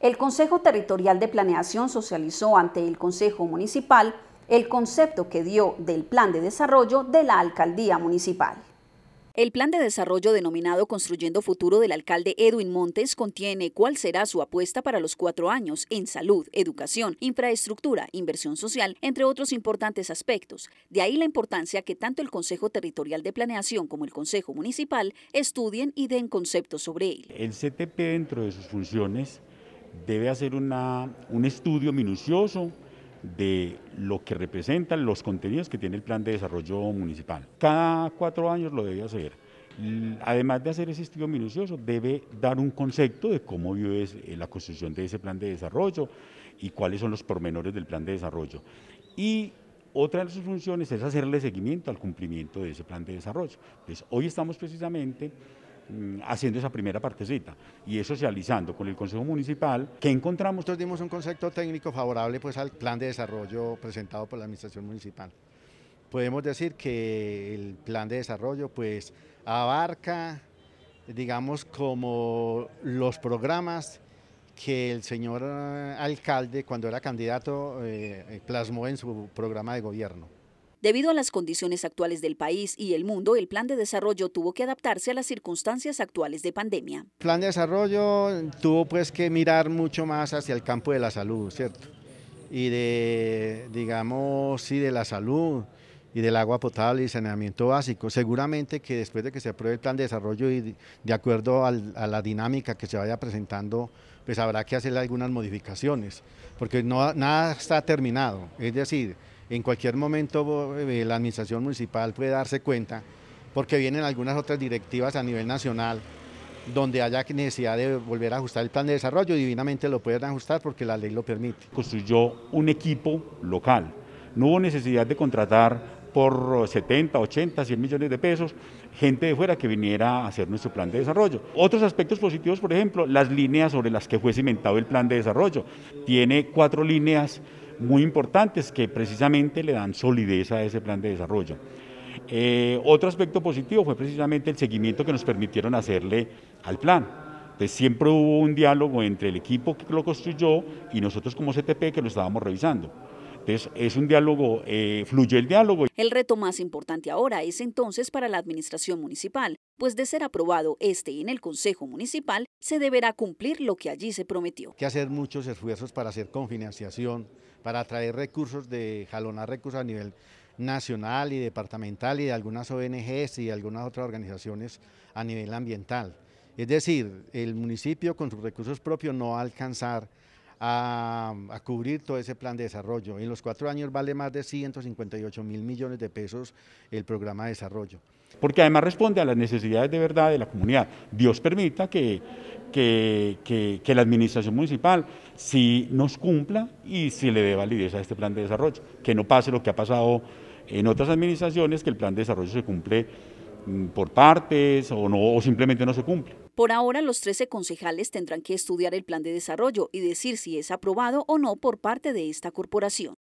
El Consejo Territorial de Planeación socializó ante el Consejo Municipal el concepto que dio del Plan de Desarrollo de la Alcaldía Municipal. El plan de desarrollo denominado Construyendo Futuro del alcalde Edwin Montes contiene cuál será su apuesta para los cuatro años en salud, educación, infraestructura, inversión social, entre otros importantes aspectos. De ahí la importancia que tanto el Consejo Territorial de Planeación como el Consejo Municipal estudien y den conceptos sobre él. El CTP dentro de sus funciones debe hacer un estudio minucioso de lo que representan los contenidos que tiene el plan de desarrollo municipal. Cada cuatro años lo debe hacer. Además de hacer ese estudio minucioso, debe dar un concepto de cómo vive eh, la construcción de ese plan de desarrollo y cuáles son los pormenores del plan de desarrollo. Y otra de sus funciones es hacerle seguimiento al cumplimiento de ese plan de desarrollo. hoy estamos precisamente Mm, haciendo esa primera partecita y eso socializando con el Consejo Municipal. ¿Qué encontramos? Nosotros dimos un concepto técnico favorable pues, al plan de desarrollo presentado por la Administración Municipal. Podemos decir que el plan de desarrollo pues, abarca, digamos, como los programas que el señor eh, alcalde, cuando era candidato, eh, eh, plasmó en su programa de gobierno. Debido a las condiciones actuales del país y el mundo, el plan de desarrollo tuvo que adaptarse a las circunstancias actuales de pandemia. El plan de desarrollo tuvo pues que mirar mucho más hacia el campo de la salud, ¿cierto? Y de, digamos, sí, de la salud y del agua potable y saneamiento básico. Seguramente que después de que se apruebe el plan de desarrollo y de acuerdo a la dinámica que se vaya presentando, pues habrá que hacer algunas modificaciones, porque no, nada está terminado. Es decir, en cualquier momento eh, la administración municipal puede darse cuenta, porque vienen algunas otras directivas a nivel nacional donde haya necesidad de volver a ajustar el plan de desarrollo, y divinamente lo pueden ajustar porque la ley lo permite. Construyó un equipo local, no hubo necesidad de contratar por 70, 80, 100 millones de pesos, gente de fuera que viniera a hacer nuestro plan de desarrollo. Otros aspectos positivos, por ejemplo, las líneas sobre las que fue cimentado el plan de desarrollo. Tiene cuatro líneas muy importantes que precisamente le dan solidez a ese plan de desarrollo. Eh, otro aspecto positivo fue precisamente el seguimiento que nos permitieron hacerle al plan. siempre hubo un diálogo entre el equipo que lo construyó y nosotros como CTP que lo estábamos revisando. Entonces, es un diálogo, eh, fluye el diálogo. El reto más importante ahora es entonces para la administración municipal, pues de ser aprobado este en el Consejo Municipal, se deberá cumplir lo que allí se prometió. que hacer muchos esfuerzos para hacer confinanciación, para atraer recursos, de jalonar recursos a nivel nacional y departamental y de algunas ONGs y algunas otras organizaciones a nivel ambiental. Es decir, el municipio con sus recursos propios no va a alcanzar a, cubrir todo ese plan de desarrollo. En los cuatro años vale más de 158 mil millones de pesos el programa de desarrollo. Porque además responde a las necesidades de verdad de la comunidad. Dios permita que, que, la administración municipal sí nos cumpla y si le dé validez a este plan de desarrollo. Que no pase lo que ha pasado en otras administraciones, que el plan de desarrollo se cumple mm, por partes no, o simplemente no se cumple. Por ahora, los 13 concejales tendrán que estudiar el plan de desarrollo y decir si es aprobado o no por parte de esta corporación.